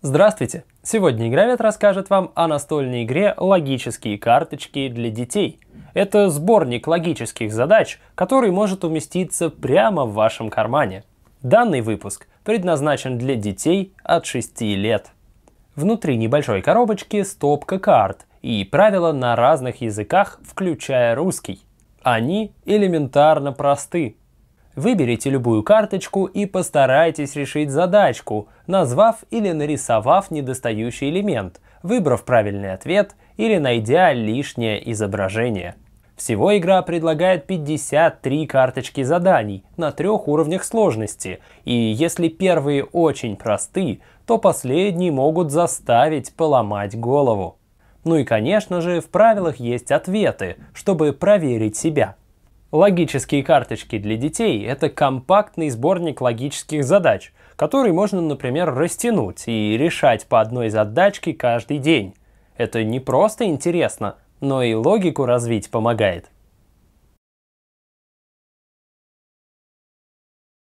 Здравствуйте! Сегодня Игровед расскажет вам о настольной игре «Логические карточки для детей». Это сборник логических задач, который может уместиться прямо в вашем кармане. Данный выпуск предназначен для детей от 6 лет. Внутри небольшой коробочки стопка карт и правила на разных языках, включая русский. Они элементарно просты, Выберите любую карточку и постарайтесь решить задачку, назвав или нарисовав недостающий элемент, выбрав правильный ответ или найдя лишнее изображение. Всего игра предлагает 53 карточки заданий на трех уровнях сложности, и если первые очень просты, то последние могут заставить поломать голову. Ну и конечно же в правилах есть ответы, чтобы проверить себя. Логические карточки для детей – это компактный сборник логических задач, который можно, например, растянуть и решать по одной задачке каждый день. Это не просто интересно, но и логику развить помогает.